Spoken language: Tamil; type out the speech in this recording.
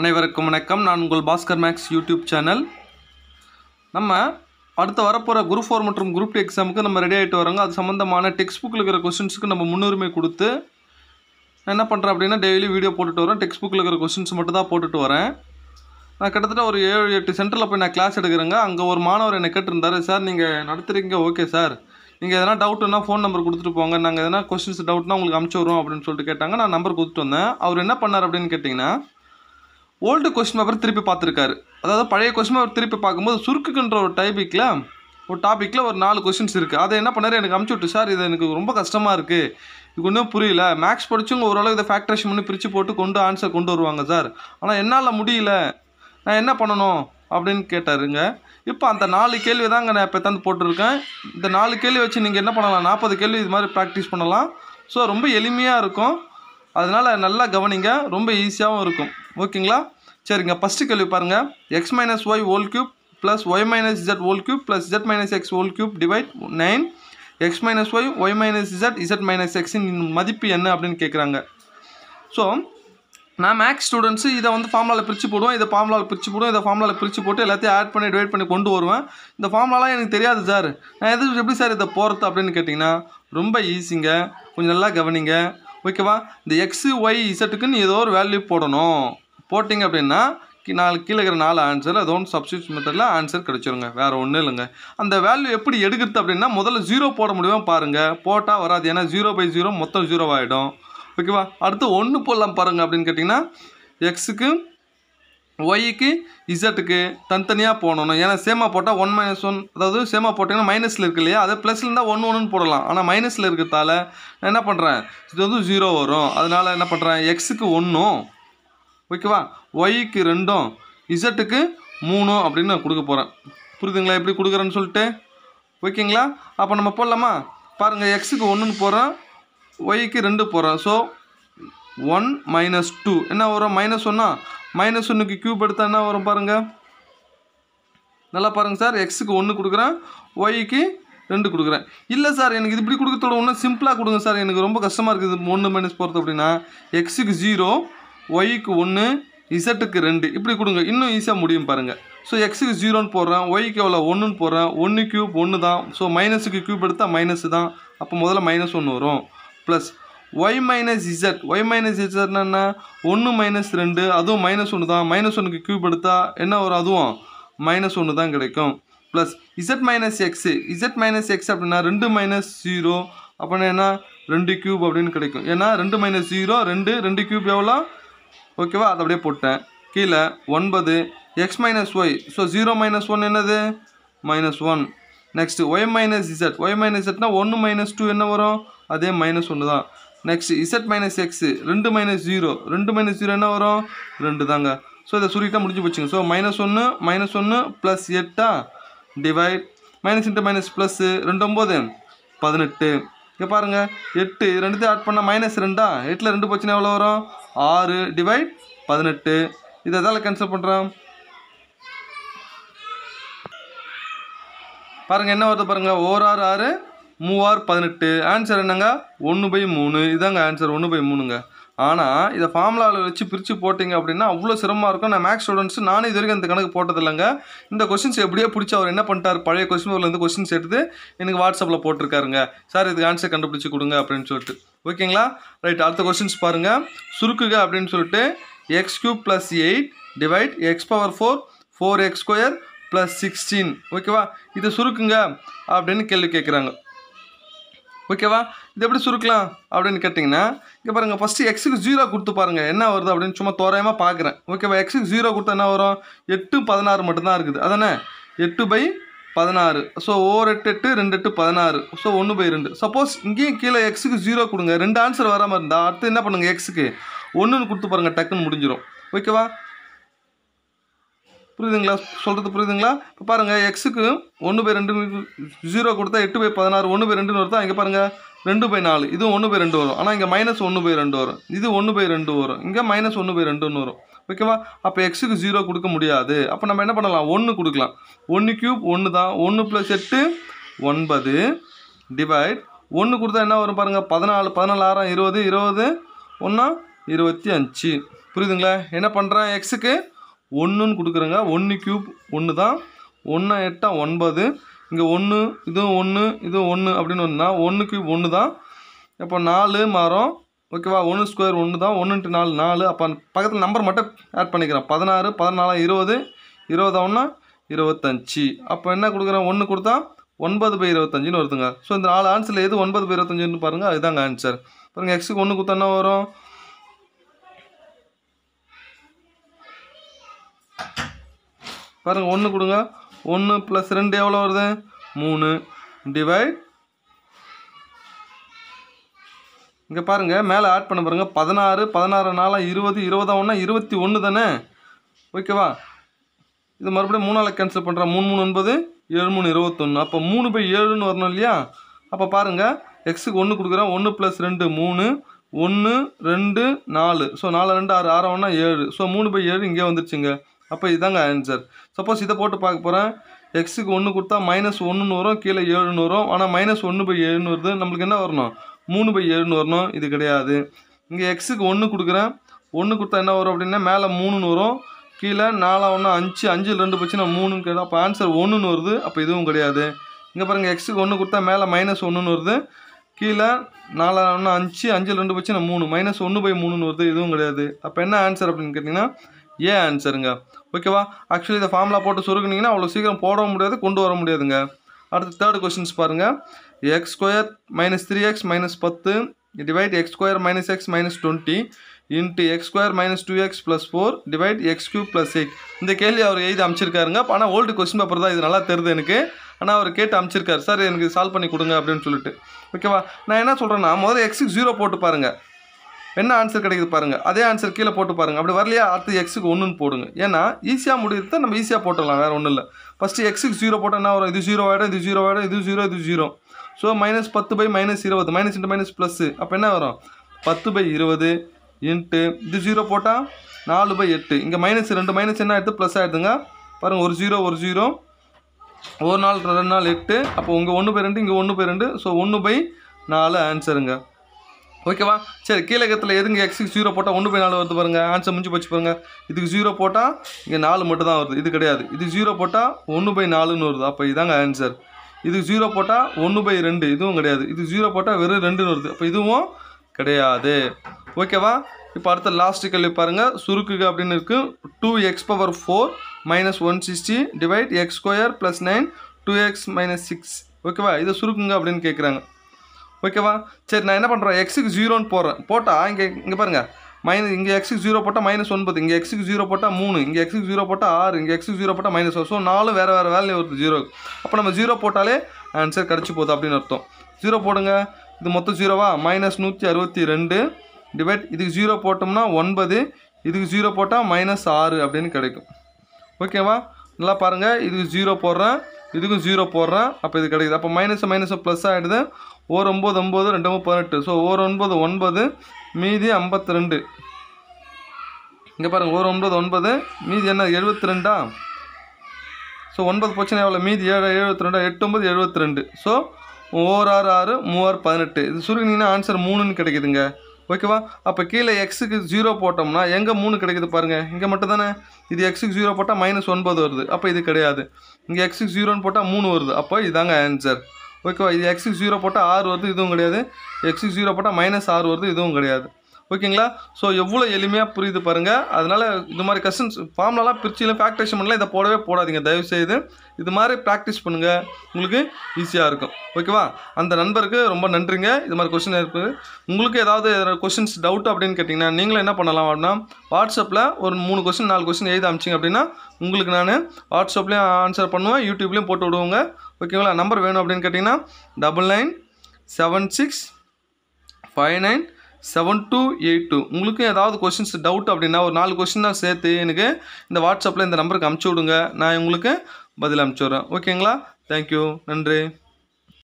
அனைவருக்கும் வணக்கம் நான் உங்கள் பாஸ்கர் மேக்ஸ் யூடியூப் சேனல் நம்ம அடுத்து வரப்போகிற குரூப் ஃபோர் மற்றும் குரூப் டூ எக்ஸாமுக்கு நம்ம ரெடி ஆகிட்டு வரோங்க அது சம்மந்தமான டெக்ஸ்ட் புக்கில் இருக்கிற கொஸ்டின்ஸுக்கு நம்ம முன்னுரிமை கொடுத்து என்ன பண்ணுறேன் அப்படின்னா டெய்லி வீடியோ போட்டுட்டு வரேன் டெக்ஸ்ட் புக்கில் இருக்கிற கொஸ்டின்ஸ் மட்டும் தான் போட்டுட்டு வரேன் நான் கிட்டத்தட்ட ஒரு ஏழு எட்டு சென்டரில் போய் நான் கிளாஸ் எடுக்கிறேங்க அங்கே ஒரு மாணவர் என்னை கேட்டிருந்தார் சார் நீங்கள் நடத்துகிறீங்க ஓகே சார் நீங்கள் எதனா டவுட்னா ஃபோன் நம்பர் கொடுத்துட்டு போங்க நாங்கள் எதனா கொஸ்டின்ஸ் டவுட்னா உங்களுக்கு அமுச்சு வரும் அப்படின்னு சொல்லிட்டு கேட்டாங்க நான் நம்பர் கொடுத்துட்டு வந்தேன் அவர் என்ன பண்ணார் அப்படின்னு கேட்டிங்கன்னா ஓல்டு கொஸ்டின் பேப்பர் திருப்பி பார்த்துருக்காரு அதாவது பழைய கொஸ்டின் பேப்பர் திருப்பி பார்க்கும்போது சுருக்குன்ற ஒரு டைபிக்கில் ஒரு டாப்பிக்கில் ஒரு நாலு கொஸ்டின்ஸ் இருக்குது அதை என்ன பண்ணார் எனக்கு அமுச்சு விட்டு சார் இது எனக்கு ரொம்ப கஷ்டமாக இருக்குது இது ஒன்றும் புரியல மேக்ஸ் படித்தவங்க ஓரளவு இதை ஃபேக்ட்ரேஷன் பண்ணி பிரித்து போட்டு கொண்டு ஆன்சர் கொண்டு வருவாங்க சார் ஆனால் என்னால் முடியல நான் என்ன பண்ணணும் அப்படின்னு கேட்டாருங்க இப்போ அந்த நாலு கேள்வி அங்கே நான் இப்போ தந்து போட்டிருக்கேன் இந்த நாலு கேள்வி வச்சு நீங்கள் என்ன பண்ணலாம் நாற்பது கேள்வி இது மாதிரி ப்ராக்டிஸ் பண்ணலாம் ஸோ ரொம்ப எளிமையாக இருக்கும் அதனால் நல்லா கவனிங்க ரொம்ப ஈஸியாகவும் இருக்கும் ஓகேங்களா சரிங்க ஃபஸ்ட்டு கேள்வி பாருங்கள் X minus Y whole cube plus Y minus Z whole cube plus Z minus X whole cube divide nine X minus Y Y minus Z Z minus எக்ஸின் மதிப்பு என்ன அப்படின்னு கேட்குறாங்க ஸோ நான் மேக்ஸ் ஸ்டூடெண்ட்ஸு இதை வந்து ஃபார்முலாவில் பிரித்து போடுவோம் இதை ஃபார்முலாவில் பிரித்து போடுவோம் இதை ஃபார்முலாவில் பிரித்து போட்டு எல்லாத்தையும் ஆட் பண்ணி டிவைட் பண்ணி கொண்டு வருவேன் இந்த ஃபார்முலாலாம் எனக்கு தெரியாது சார் நான் எது எப்படி சார் இதை போகிறது அப்படின்னு கேட்டிங்கன்னா ரொம்ப ஈஸிங்க கொஞ்சம் நல்லா கவனிங்க ஓகேவா இந்த எக்ஸு ஒய் இசட்டுக்குன்னு ஏதோ ஒரு வேல்யூ போடணும் போட்டிங்க அப்படின்னா நாலு கீழே இருக்கிற நாலு ஆன்சர் அது ஒன்று சப்ஸ்டியூட் மெத்தடில் ஆன்சர் கிடச்சிருங்க வேறு ஒன்றும் இல்லைங்க அந்த வேல்யூ எப்படி எடுக்கிறது அப்படின்னா முதல்ல ஜீரோ போட முடியுமா பாருங்கள் போட்டால் வராது ஏன்னா ஜீரோ பை ஜீரோ மொத்தம் ஜீரோ ஆகிடும் ஓகேவா அடுத்து ஒன்று போடலாம் பாருங்கள் அப்படின்னு கேட்டிங்கன்னா எக்ஸுக்கு ஒய்க்கு இசட்டுக்கு தனித்தனியாக போடணும் ஏன்னா சேமா போட்டால் ஒன் மைனஸ் ஒன் அதாவது சேமாக போட்டிங்கன்னா மைனஸில் இருக்கு இல்லையா அதை ப்ளஸ்ல இருந்தால் ஒன்று ஒன்றுன்னு போடலாம் ஆனால் மைனஸில் இருக்கிறதால நான் என்ன பண்ணுறேன் இது வந்து ஜீரோ வரும் அதனால் என்ன பண்ணுறேன் எக்ஸுக்கு ஒன்றும் ஓகேவா ஒய்க்கு ரெண்டும் இசட்டுக்கு மூணும் அப்படின்னு நான் கொடுக்க போகிறேன் புரியுதுங்களா எப்படி கொடுக்குறேன்னு சொல்லிட்டு ஓகேங்களா அப்போ நம்ம போடலாமா பாருங்கள் எக்ஸுக்கு ஒன்றுன்னு போகிறேன் ஒய்க்கு ரெண்டு போகிறேன் ஸோ ஒன் மைனஸ் டூ என்ன வரும் மைனஸ் ஒன்னா மைனஸ் ஒன்றுக்கு க்யூப் எடுத்தால் என்ன வரும் பாருங்கள் நல்லா பாருங்கள் சார் எக்ஸுக்கு ஒன்று கொடுக்குறேன் ஒய்க்கு ரெண்டு கொடுக்குறேன் இல்லை சார் எனக்கு இது இப்படி கொடுக்கறதோட ஒன்றும் சிம்பிளாக கொடுங்க சார் எனக்கு ரொம்ப கஷ்டமாக இருக்குது ஒன்று மைனஸ் போகிறது அப்படின்னா எக்ஸுக்கு ஜீரோ ஒய்க்கு ஒன்று இசட்டுக்கு ரெண்டு இப்படி கொடுங்க இன்னும் ஈஸியாக முடியும் பாருங்கள் ஸோ எக்ஸுக்கு ஜீரோன்னு போடுறேன் ஒய்க்கு எவ்வளோ ஒன்றுன்னு போடுறேன் ஒன்று க்யூப் ஒன்று தான் ஸோ மைனஸுக்கு க்யூப் எடுத்தால் மைனஸ் தான் அப்போ முதல்ல மைனஸ் ஒன்று வரும் plus Y minus Z Y minus இசட்னா என்ன ஒன்று மைனஸ் ரெண்டு அதுவும் மைனஸ் ஒன்று தான் மைனஸ் ஒன்றுக்கு க்யூப் எடுத்தால் என்ன வரும் அதுவும் மைனஸ் ஒன்று தான் கிடைக்கும் plus Z minus X Z minus X அப்படின்னா ரெண்டு மைனஸ் ஜீரோ அப்படின்னா என்ன ரெண்டு க்யூப் அப்படின்னு கிடைக்கும் ஏன்னா ரெண்டு மைனஸ் ஜீரோ ரெண்டு ரெண்டு க்யூப் எவ்வளோ ஓகேவா அதை அப்படியே போட்டேன் கீழே ஒன்பது X minus Y so zero minus one என்னது minus one next Y minus Z Y minus இசட்னா ஒன்று மைனஸ் டூ என்ன வரும் அதே மைனஸ் ஒன்று தான் நெக்ஸ்ட் இசட் மைனஸ் எக்ஸு ரெண்டு மைனஸ் ஜீரோ ரெண்டு மைனஸ் ஜீரோ என்ன வரும் ரெண்டு தாங்க ஸோ இதை சுருக்கிட்டா முடிஞ்சு போச்சுங்க ஸோ மைனஸ் ஒன்று மைனஸ் ஒன்று ப்ளஸ் எட்டா divide minus into minus plus ரெண்டு ஒம்பது பதினெட்டு இங்கே பாருங்கள் எட்டு ரெண்டுத்தையும் ஆட் பண்ணால் மைனஸ் ரெண்டா எட்டில் ரெண்டு போச்சுன்னா எவ்வளோ வரும் ஆறு டிவைட் பதினெட்டு இதை எதால் கேன்சல் பண்ணுறோம் பாருங்கள் என்ன வருது பாருங்கள் ஓர் ஆறு ஆறு மூவாறு பதினெட்டு ஆன்சர் என்னங்க ஒன்று பை மூணு இதாங்க ஆன்சர் ஒன்று பை மூணுங்க ஆனால் இதை ஃபார்முலாவில் வச்சு பிரித்து போட்டிங்க அப்படின்னா அவ்வளோ சிரமமாக இருக்கும் நான் மேக்ஸ் ஸ்டூடெண்ட்ஸ் நானும் இது வரைக்கும் அந்த கணக்கு போட்டதில்லைங்க இந்த கொஸ்டின்ஸ் எப்படியோ பிடிச்சி அவர் என்ன பண்ணிட்டார் பழைய கொஸ்டின் பேப்பர்லேருந்து கொஸ்டின்ஸ் எடுத்து எனக்கு வாட்ஸ்அப்பில் போட்டிருக்காருங்க சார் இதுக்கு ஆன்சர் கண்டுபிடிச்சி கொடுங்க அப்படின்னு சொல்லிட்டு ஓகேங்களா ரைட் அடுத்த கொஸ்டின்ஸ் பாருங்கள் சுருக்குக அப்படின்னு சொல்லிட்டு X cube plus eight divide X power four four X square plus sixteen ஓகேவா இதை சுருக்குங்க அப்படின்னு கேள்வி கேட்குறாங்க ஓகேவா இது எப்படி சுருக்கலாம் அப்படின்னு கேட்டிங்கன்னா இங்கே பாருங்கள் ஃபஸ்ட்டு எக்ஸுக்கு ஜீரோ கொடுத்து பாருங்கள் என்ன வருது அப்படின்னு சும்மா தோராயமாக பார்க்குறேன் ஓகேவா எக்ஸுக்கு ஜீரோ கொடுத்தா என்ன வரும் எட்டு பதினாறு மட்டும்தான் இருக்குது அதானே எட்டு பை பதினாறு ஸோ ஓர் எட்டு எட்டு ரெண்டு எட்டு பதினாறு ஸோ ஒன்று பை ரெண்டு சப்போஸ் இங்கேயும் கீழே எக்ஸுக்கு ஜீரோ கொடுங்க ரெண்டு ஆன்சர் வராமல் இருந்தால் அடுத்து என்ன பண்ணுங்கள் எக்ஸுக்கு ஒன்றுன்னு கொடுத்து பாருங்கள் டக்குன்னு முடிஞ்சிடும் ஓகேவா புரியுதுங்களா சொல்கிறது புரியுதுங்களா இப்போ பாருங்கள் எக்ஸுக்கு ஒன்று பை ரெண்டு ஜீரோ கொடுத்தா எட்டு பை பதினாறு ஒன்று பை ரெண்டுன்னு வருதா இங்கே பாருங்கள் ரெண்டு பை நாலு இது ஒன்று பை ரெண்டு வரும் ஆனால் இங்கே மைனஸ் ஒன்று பை ரெண்டு வரும் இது ஒன்று பை ரெண்டு வரும் இங்கே மைனஸ் ஒன்று பை ரெண்டுன்னு வரும் ஓகேவா அப்போ எக்ஸுக்கு ஜீரோ கொடுக்க முடியாது அப்போ நம்ம என்ன பண்ணலாம் ஒன்று கொடுக்கலாம் ஒன்று க்யூப் ஒன்று தான் ஒன்று ப்ளஸ் எட்டு ஒன்பது டிவைட் ஒன்று கொடுத்தா என்ன வரும் பாருங்கள் பதினாலு பதினாலாயிரம் இருபது இருபது ஒன்றா இருபத்தி அஞ்சு புரியுதுங்களா என்ன பண்ணுறேன் எக்ஸுக்கு ஒன்றுன்னு கொடுக்குறேங்க ஒன்று க்யூப் ஒன்று தான் ஒன்று எட்டா ஒன்பது இங்கே ஒன்று இதுவும் ஒன்று இதுவும் ஒன்று அப்படின்னு வந்தால் ஒன்று க்யூப் ஒன்று தான் இப்போ நாலு மாறும் ஓகேவா ஒன்று ஸ்கொயர் ஒன்று தான் ஒன்றுன்ட்டு நாலு நாலு அப்போ பக்கத்தில் நம்பர் மட்டும் ஆட் பண்ணிக்கிறேன் பதினாறு பதினாலு இருபது இருபதா ஒன்றா இருபத்தஞ்சி அப்போ என்ன கொடுக்குறேன் ஒன்று கொடுத்தா ஒன்பது பை இருபத்தஞ்சின்னு வருதுங்க ஸோ இந்த நாலு ஆன்சரில் எது ஒன்பது பை இருபத்தஞ்சின்னு பாருங்கள் அதுதாங்க ஆன்சர் பாருங்கள் எக்ஸுக்கு ஒன்று கொடுத்தா என்ன வரும் பாருங்கள் ஒன்று கொடுங்க ஒன்று ப்ளஸ் ரெண்டு எவ்வளோ வருது மூணு டிவைட் இங்கே பாருங்கள் மேலே ஆட் பண்ண பாருங்கள் பதினாறு பதினாறு நாலாம் இருபது இருபதா ஒன்றா இருபத்தி ஒன்று தானே ஓகேவா இது மறுபடியும் மூணால் கேன்சல் பண்ணுறேன் மூணு மூணு ஒன்பது ஏழு மூணு இருபத்தொன்று அப்போ மூணு பை ஏழுன்னு வரணும் இல்லையா அப்போ பாருங்கள் எக்ஸுக்கு ஒன்று கொடுக்குறேன் ஒன்று ப்ளஸ் ரெண்டு மூணு ஒன்று ரெண்டு நாலு ஸோ நாலு ரெண்டு ஆறு ஆறு ஒன்றா ஏழு ஸோ மூணு பை ஏழு இங்கே வந்துருச்சுங்க அப்போ இதாங்க ஆன்சர் சப்போஸ் இதை போட்டு பார்க்க போகிறேன் எக்ஸுக்கு ஒன்று கொடுத்தா மைனஸ் ஒன்றுன்னு வரும் கீழே ஏழுன்னு வரும் ஆனால் மைனஸ் ஒன்று பை ஏழுன்னு வருது நம்மளுக்கு என்ன வரணும் மூணு பை ஏழுன்னு வரணும் இது கிடையாது இங்கே எக்ஸுக்கு ஒன்று கொடுக்குறேன் ஒன்று கொடுத்தா என்ன வரும் அப்படின்னா மேலே மூணுன்னு வரும் கீழே நாலாக ஒன்று அஞ்சு அஞ்சு ரெண்டு போச்சுன்னா மூணுன்னு கேட்டால் அப்போ ஆன்சர் ஒன்றுன்னு வருது அப்போ இதுவும் கிடையாது இங்கே பாருங்கள் எக்ஸுக்கு ஒன்று கொடுத்தா மேலே மைனஸ் ஒன்றுன்னு வருது கீழே நாலா ஒன்று அஞ்சு அஞ்சு ரெண்டு போச்சுன்னா மூணு மைனஸ் ஒன்று பை மூணுன்னு வருது இதுவும் கிடையாது அப்போ என்ன ஆன்சர் அப்படின்னு கேட்டிங்கன்னா ஏ ஆன்சருங்க ஓகேவா ஆக்சுவலி இதை ஃபார்முலா போட்டு சுருக்குனிங்கன்னா அவ்வளோ சீக்கிரம் போட முடியாது கொண்டு வர முடியாதுங்க அடுத்து தேர்ட் கொஸ்டின்ஸ் பாருங்கள் X square minus three X minus பத்து divide X square minus X minus twenty into X square minus two X plus four divide X cube plus eight இந்த கேள்வி அவர் எழுதி அமைச்சிருக்காருங்க ஆனால் ஓல்டு கொஸ்டின் பேப்பர் தான் இது நல்லா தெரியுது எனக்கு ஆனால் அவர் கேட்டு அமைச்சிருக்காரு சார் எனக்கு சால்வ் பண்ணி கொடுங்க அப்படின்னு சொல்லிட்டு ஓகேவா நான் என்ன சொல்கிறேன்னா முதல்ல எக்ஸுக்கு ஜீரோ போட்டு பாருங்கள் என்ன ஆன்சர் கிடைக்குது பாருங்கள் அதே ஆன்சர் கீழே போட்டு பாருங்கள் அப்படி வரலையா அடுத்து எக்ஸுக்கு ஒன்றுன்னு போடுங்க ஏன்னா ஈஸியாக முடியுது நம்ம ஈஸியாக போட்டுடலாம் வேறு ஒன்றும் இல்லை ஃபஸ்ட்டு எக்ஸுக்கு ஜீரோ போட்டால் என்ன வரும் இது ஜீரோ ஆகிடும் இது ஜீரோ ஆகிடும் இது ஜீரோ இது ஜீரோ ஸோ மைனஸ் பத்து பை மைனஸ் இருபது மைனஸ் இன்ட்டு மைனஸ் ப்ளஸ்ஸு அப்போ என்ன வரும் பத்து பை இருபது இன்ட்டு இது ஜீரோ போட்டால் நாலு பை எட்டு இங்கே மைனஸ் ரெண்டு மைனஸ் என்ன ஆகிடுது ப்ளஸ் ஆகிடுதுங்க பாருங்கள் ஒரு ஜீரோ ஒரு ஜீரோ ஒரு நாள் ரெண்டு நாள் எட்டு அப்போ உங்கள் ஒன்று பை ரெண்டு இங்கே ஒன்று பை ரெண்டு ஸோ ஒன்று பை நாலு ஆன்சருங்க ஓகேவா சரி கீழகத்தில் எதுங்க எக்ஸுக்கு ஜீரோ போட்டால் ஒன்று போய் நாலு வருது பாருங்கள் ஆன்சர் முடிஞ்சு போச்சு பாருங்கள் இதுக்கு ஜீரோ போட்டால் இங்கே நாலு மட்டும் தான் வருது இது கிடையாது இது ஜீரோ போட்டால் ஒன்று பை நாலுன்னு வருது அப்போ இதாங்க ஆன்சர் இதுக்கு ஜீரோ போட்டால் ஒன்று பை ரெண்டு இதுவும் கிடையாது இது ஜீரோ போட்டால் வெறும் ரெண்டுன்னு வருது அப்போ இதுவும் கிடையாது ஓகேவா இப்போ அடுத்த லாஸ்ட்டு கேள்வி பாருங்கள் சுருக்குக்கு அப்படின்னு இருக்குது two X power four minus one sixty divide X square plus nine two X minus six ஓகேவா இதை சுருக்குங்க அப்படின்னு கேட்குறாங்க ஓகேவா சரி நான் என்ன பண்ணுறேன் எக்ஸுக்கு ஜீரோன்னு போடுறேன் போட்டால் இங்கே இங்கே பாருங்கள் மைனஸ் இங்கே எக்ஸுக்கு ஜீரோ போட்டால் மைனஸ் ஒன்பது இங்கே எக்ஸுக்கு ஜீரோ போட்டால் மூணு இங்கே எக்ஸுக்கு ஜீரோ போட்டால் ஆறு இங்கே எக்ஸுக்கு ஜீரோ போட்டால் மைனஸ் ஸோ நாலு வேறு வேறு வேலையை ஒரு ஜீரோ அப்போ நம்ம ஜீரோ போட்டாலே ஆன்சர் கிடச்சி போதும் அப்படின்னு அர்த்தம் ஜீரோ போடுங்க இது மொத்தம் ஜீரோவா மைனஸ் நூற்றி அறுபத்தி ரெண்டு டிவைட் இதுக்கு ஜீரோ போட்டோம்னா ஒன்பது இதுக்கு ஜீரோ போட்டால் மைனஸ் ஆறு அப்படின்னு கிடைக்கும் ஓகேவா நல்லா பாருங்கள் இதுக்கு ஜீரோ போடுறேன் இதுக்கும் ஜீரோ போடுறேன் அப்போ இது கிடைக்குது அப்போ மைனஸ் மைனஸ் ப்ளஸ் ஆகிடுது ஓர் ஒம்பது ஒம்பது ரெண்டு மூணு பதினெட்டு ஸோ ஓர் ஒன்பது ஒன்பது மீதி ஐம்பத்தி ரெண்டு இங்கே பாருங்கள் ஓர் ஒன்பது ஒன்பது மீதி என்ன எழுபத்தி ரெண்டா ஸோ ஒன்பது பிரச்சனை எவ்வளோ மீதி ஏழு எழுபத்தி ரெண்டா எட்டு ஒன்பது எழுபத்தி ரெண்டு ஸோ ஓர் ஆறு ஆறு மூவாறு பதினெட்டு இது சுருங்கினீங்கன்னா ஆன்சர் மூணுன்னு கிடைக்குதுங்க ஓகேவா அப்போ கீழே எக்ஸுக்கு ஜீரோ போட்டோம்னா எங்கே மூணு கிடைக்குது பாருங்கள் இங்கே மட்டும் தானே இது எக்ஸுக்கு ஜீரோ போட்டால் மைனஸ் ஒன்பது வருது அப்போ இது கிடையாது இங்கே எக்ஸுக்கு ஜீரோன்னு போட்டால் மூணு வருது அப்போ இதாங்க ஆன்சர் ஓகேவா இது எக்ஸுக்கு ஜீரோ போட்டால் ஆறு வருது இதுவும் கிடையாது எக்ஸுக்கு ஜீரோ போட்டால் மைனஸ் ஆறு வருது இதுவும் கிடையாது ஓகேங்களா ஸோ எவ்வளோ எளிமையாக புரியுது பாருங்கள் அதனால் இந்த மாதிரி கஸ்டன்ஸ் ஃபார்ம்லலாம் பிரிச்சியில் ஃபேக்ட்ரேஷன் பண்ணலாம் இதை போடவே போடாதீங்க தயவுசெய்து இது மாதிரி ப்ராக்டிஸ் பண்ணுங்கள் உங்களுக்கு ஈஸியாக இருக்கும் ஓகேவா அந்த நண்பருக்கு ரொம்ப நன்றிங்க இது மாதிரி கொஷின் இருக்குது உங்களுக்கு ஏதாவது கொஷின்ஸ் டவுட் அப்படின்னு கேட்டிங்கன்னா நீங்களும் என்ன பண்ணலாம் அப்படின்னா வாட்ஸ்அப்பில் ஒரு மூணு கொஷின் நாலு கொஷின் எழுதி அமிச்சிங்க அப்படின்னா உங்களுக்கு நான் வாட்ஸ்அப்லேயும் ஆன்சர் பண்ணுவேன் யூடியூப்லேயும் போட்டு விடுவோங்க ஓகேங்களா நம்பர் வேணும் அப்படின்னு கேட்டிங்கன்னா double nine seven six five nine seven two eight two உங்களுக்கு ஏதாவது கொஷின்ஸ் டவுட் அப்படின்னா ஒரு நாலு நான் சேர்த்து எனக்கு இந்த வாட்ஸ்அப்பில் இந்த நம்பருக்கு அமுச்சு விடுங்க நான் உங்களுக்கு பதில் அமுச்சு விட்றேன் ஓகேங்களா தேங்க்யூ நன்றி